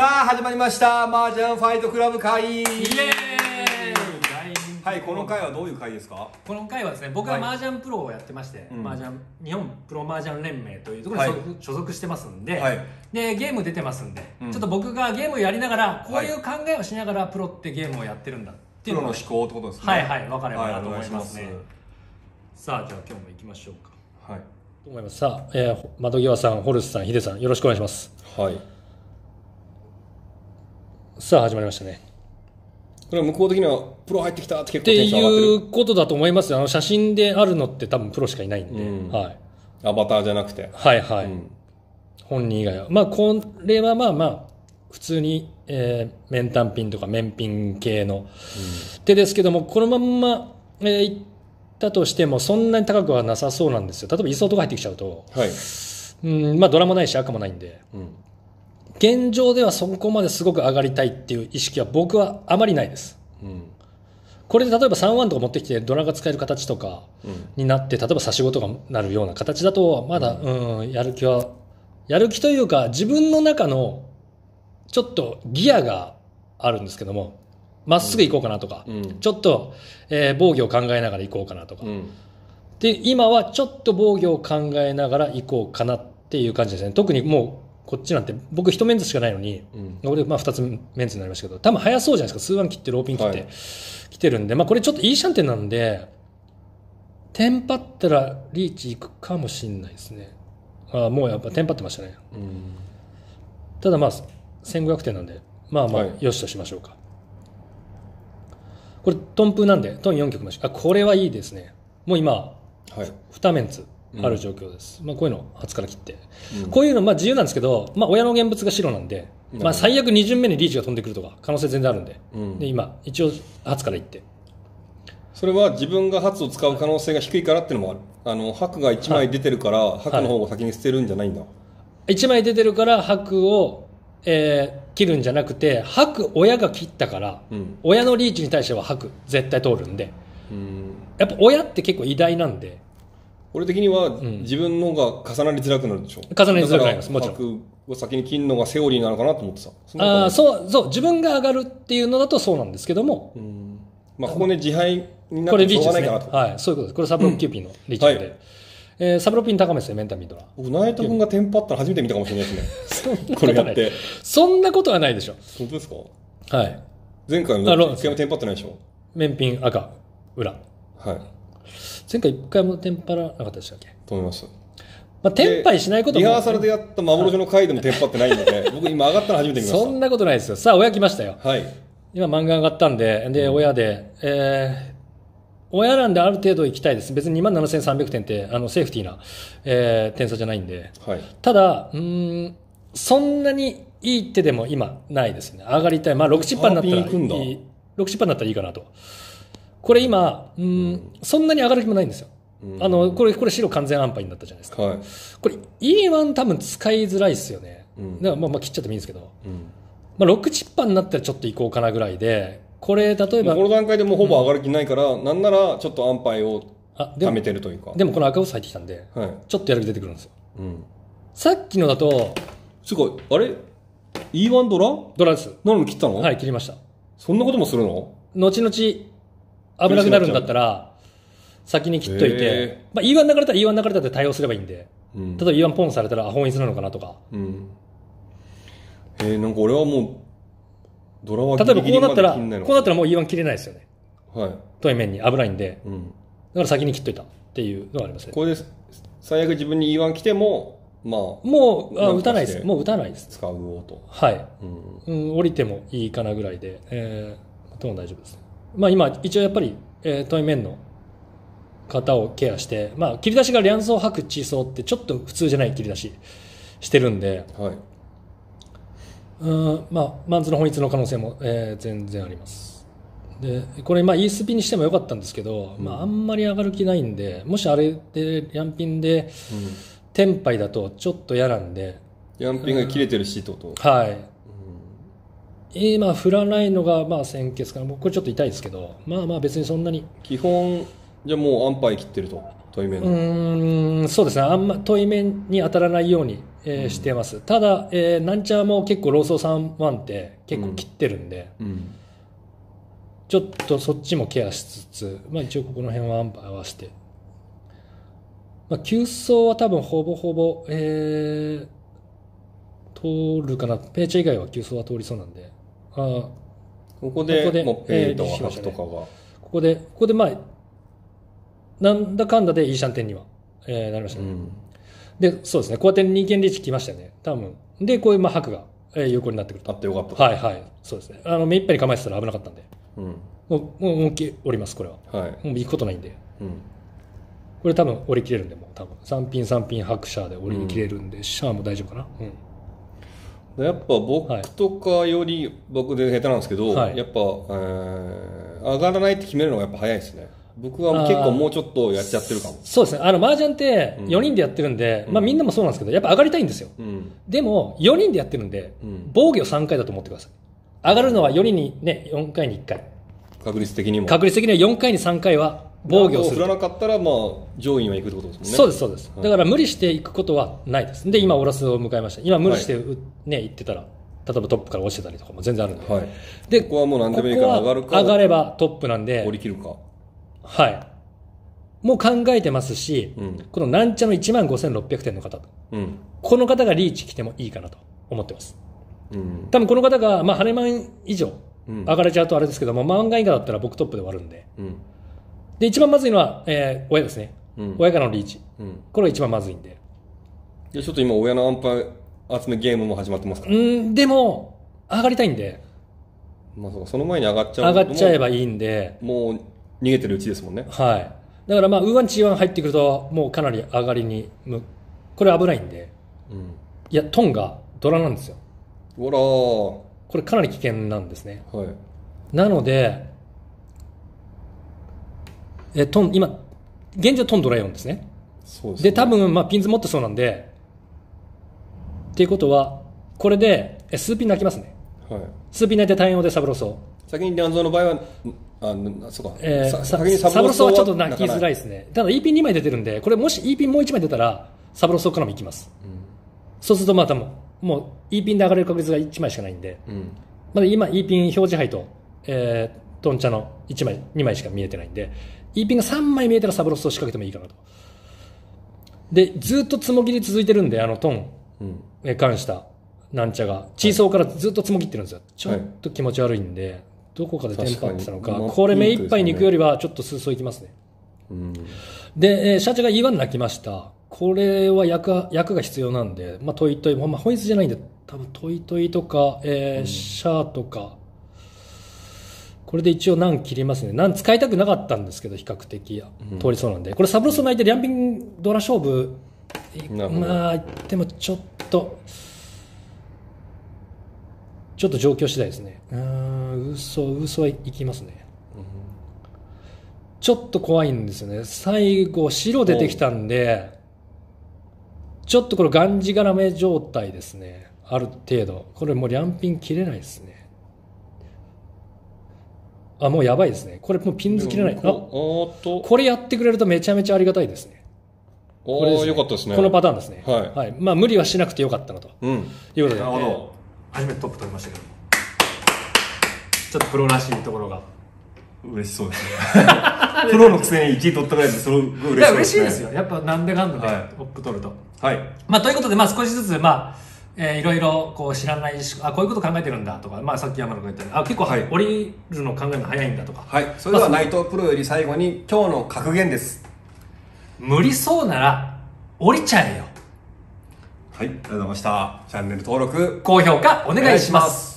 さあ始まりました麻雀ファイトクラブ会イエーイはいこの会はどういう会ですかこの会はですね僕は麻雀プロをやってまして、はい、麻雀日本プロ麻雀連盟というところに所属,、してますんではい、でゲーム出てますんで、うん、ちょっと僕がゲームをやりながらこういう考えをしながらプロってゲームをやってるんだっていうの、プロの思考ってことですねはいはい分かればなと思いますね、さあじゃあ今日もいきましょうかはいと思いますさあ、えー、窓際さんホルスさんヒデさんよろしくお願いしますはいさあ始まりましたねこれは向こう的にはプロ入ってきたって結構テンション上がってるっていうことだと思いますよあの写真であるのって多分プロしかいないんで、うんはい、アバターじゃなくてはいはい、うん、本人以外はまあこれはまあまあ普通に、えー、面単品とか面品系の、手ですけどもこのまんま、えー、いったとしてもそんなに高くはなさそうなんですよ例えば磯とか入ってきちゃうと、はいうんまあ、ドラもないし赤もないんで、うん、現状ではそこまですごく上がりたいっていう意識は僕はあまりないです。うん、これで例えば3ワンとか持ってきてドラが使える形とかになって、うん、例えば差し事がなるような形だとまだ、うん、やる気はやる気というか自分の中のちょっとギアがあるんですけどもまっすぐ行こうかなとか、うん、ちょっと、えー、防御を考えながら行こうかなとか、で今はちょっと防御を考えながら行こうかなっていう感じですね特にもうこっちなんて僕1メンズしかないのに、うん、俺まあ2つメンズになりましたけど多分早そうじゃないですか数ワン切ってローピン切って、はい、来てるんで、まあ、これちょっといいシャンテンなんでテンパったらリーチいくかもしれないですねあもうやっぱテンパってましたね、うん、ただまあ1500点なんでまあまあよしとしましょうか、はい、これトンプなんでトン4曲もしあこれはいいですねもう今、はい、2メンツある状況です、うん、まあ、こういうの初から切って、うん、こういうのまあ自由なんですけど、まあ、親の現物が白なんで、まあ、最悪2巡目にリーチが飛んでくるとか可能性全然あるんでうん、で今一応初からいってそれは自分が初を使う可能性が低いからっていうのもあるあの白が1枚出てるから、は白の方を先に捨てるんじゃないんだ、はい、1枚出てるから白を、えー、切るんじゃなくて白親が切ったから、親のリーチに対しては白絶対通るんで、やっぱ親って結構偉大なんで俺的には自分のが重なりづらくなるでしょ、うん、重なりづらくなりますもちろんを先に切るのがセオリーなのかなと思ってさああそうそう自分が上がるっていうのだとそうなんですけども、うんまあ、ここね自敗になってしょうがないかなと、はいそういうことですこれサブロッキューピーのリーチで、うんはいえー、サブロッピン高めですね、メンタミントラ。僕、ナイト君がテンパったの初めて見たかもしれないですね。これやって。そんなことはないでしょ。本当ですかはい。前回の一回もテンパってないでしょ。メンピン、赤、裏。はい。前回一回もテンパらなかったでしたっけと思いますまあ、テンパイしないことも、リハーサルでやった幻の回でもテンパってないんで、僕今上がったの初めて見ました。そんなことないですよ。さあ、親来ましたよ。はい。今漫画上がったんで、で、うん、親で、えー、親なんである程度行きたいです。別に2万7300点って、あの、セーフティーな、えー、点差じゃないんで。はい。ただ、うん、そんなにいい手でも今、ないですね。上がりたい。まあ、6チッパになったらいい。6チッパになったらいいかなと。これ今、うん、そんなに上がる気もないんですよ。あの、これ、これ白完全安牌になったじゃないですか。はい、これ E1 多分使いづらいですよね。うん、だからまあまあ切っちゃってもいいんですけど。うん、まあ6チッパーになったらちょっといこうかなぐらいで、これ例えば。この段階でもほぼ上がる気ないから、うん、なんならちょっと安牌を貯めてるというか。でもこの赤星入ってきたんで、はい、ちょっとやる気出てくるんですよ。うん、さっきのだと。つうか、あれ ?E1 ドラドラです。なのに切ったのはい、切りました。そんなこともするの後々、危なくなるんだったら、先に切っといて、まあ、E1 流れたら E1 流れたって対応すればいいんで、うん、例えば E1 ポンされたら、あ、本一なのかなとか。うん、えー、なんか俺はもう、ドラは例えばこうなったら、こうなったらもう E1 切れないですよね。はい。対面に危ないんで、うん、だから先に切っといたっていうのがありますね。これで、最悪自分に E1 来ても、まあ、もうあ打たないです。もう打たないです。使うと。はい、うん。うん、降りてもいいかなぐらいで、えー、とも大丈夫ですまあ、今一応やっぱり、えー、対面の方をケアして、まあ、切り出しが卵巣白地層ってちょっと普通じゃない切り出ししてるんで、はい、うんまあマンズの本一の可能性も、えー、全然ありますでこれまあ ESP にしてもよかったんですけど、うん、まあ、あんまり上がる気ないんでもしあれでリャンピンで、うん、天杯だとちょっと嫌なんでリャンピンが切れてるしってこと、はいえー、まあ振らないのがまあ先決かな僕これちょっと痛いですけどまあまあ別にそんなに基本じゃあもう安牌切ってると対面うんそうですねあんま対面に当たらないように、えー、してます、ただ、えー、なんちゃも結構ローソン3ンって結構切ってるんで、うんうん、ちょっとそっちもケアしつつ、まあ、一応ここの辺は安牌合わせて、まあ、急走は多分ほぼほぼ、えー、通るかなペーチャ以外は急走は通りそうなんであここでここでもうペイとかハとかが、ここでここでまあなんだかんだでイーシャンテンには、えー、なりましたね、でそうですねこうやって人間リーチ来ましたよね多分でこういうまあ白が、えー、有効になってくるとあってよかったはいはいそうですねあの目いっぱいに構えてたら危なかったんで、うん、もうもう思いきお折りますこれは、はい、もう行くことないんで、うん、これ多分折り切れるんでもう多分3品3品白シャーで折り切れるんで、うん、シャーも大丈夫かなうんやっぱ僕とかより、はい、僕で下手なんですけど、はい、やっぱ、えー、上がらないって決めるのがやっぱ早いですね。僕は結構もうちょっとやっちゃってるかもそうですね、あの麻雀って4人でやってるんで、うん、まあ、みんなもそうなんですけど、やっぱ上がりたいんですよ、うん、でも4人でやってるんで、うん、防御3回だと思ってください、上がるのは4人に、ね、4回に1回、確率的にも確率的には4回に3回は防御する振らなかったら、まあ、上位は行くってことですもんねそうですそうです、だから無理していくことはないですで今オラスを迎えました今無理して、はい、ね行ってたら例えばトップから落ちてたりとかも全然あるんで、はい、でここはもう何でもいいから上がるか上がればトップなんで降り切るかはいもう考えてますし、うん、このなんちゃの1万5600点の方、うん、この方がリーチ来てもいいかなと思ってます、うん、多分この方が、まあ、晴れ万以上上がれちゃうとあれですけども、万が以下だったら僕トップで終わるんで、うんで、一番まずいのは、えー、親ですね。うん親からのリーチ。うんこれが一番まずいんで。や、ちょっと今親のアンパイ集めゲームも始まってますから、うん、でも、上がりたいんで、まあそうかその前に上がっちゃ上がっちゃえばいいんで、もう逃げてるうちですもんねはい。だからまあ、ウーワン、チーワン入ってくると、もうかなり上がりにむ、これ危ないんで。うんいや、トンがドラなんですよ。ほらこれかなり危険なんですね。はいなので、えトン今現状トンドライですねそうですねで多分、まあ、ピンズ持ってそうなんでっていうことはこれでえスーピン泣きますね、はい、スーピン泣いて対応でサブロソー先にリンゾーの場合はあそうか、えー、先にサブロソーはちょっと泣きづらいですねただ E ピン2枚出てるんでこれもし E ピンもう1枚出たらサブロソーからもいきます、うん、そうするとまたもん、もう E ピンで上がれる確率が1枚しかないんで、うん、まだ今 E ピン表示牌と、えー、トンチャの1枚2枚しか見えてないんで E ピンが3枚見えたらサブロスを仕掛けてもいいかなと。で、ずっとつもぎり続いてるんで、あのトン、え、関した、なんちゃが、チーソーからずっとつもぎってるんですよ。ちょっと気持ち悪いんで、どこかでテンパってたのか、これ目いっぱいに行くよりは、ちょっと数層いきますね。で、えー、社長が言わん泣きました。これは役役が必要なんで、まあ、トイトイ、まあ、本質じゃないんで、多分トイトイとか、えシャーとか、これで一応何切りますね何使いたくなかったんですけど比較的通りそうなんで、うん、これサブロス巻いてリャンピンドラ勝負まあでもちょっとちょっと状況次第ですねうん嘘嘘はいきますね、ちょっと怖いんですよね最後白出てきたんでちょっとこれがんじがらめ状態ですねある程度これもうリャンピン切れないですねあ、もうやばいですね。これもうピンズ切れない。あ、おっと。これやってくれるとめちゃめちゃありがたいですね。おお、ね、よかったですね。このパターンですね。はい。はい、まあ、無理はしなくてよかったなと。うん。いうことで。なるほど。初めてトップ取りましたけども。ちょっとプロらしいところが。嬉しそうですね。プロのくせに1位取ったぐらいで、それ嬉しいですね。いや、嬉しいですよ。やっぱなんでかんだね、ト、はい、ップ取ると。はい。まあ、ということで、まあ、少しずつ、まあ、えー、いろいろこう知らないあこういうこと考えてるんだとか、まあ、さっき山田君言ったようにあ結構、はい、降りるの考えるの早いんだとか、はい、それでは、内藤プロより最後に今日の格言です無理そうなら降りちゃえよはいありがとうございましたチャンネル登録高評価お願いします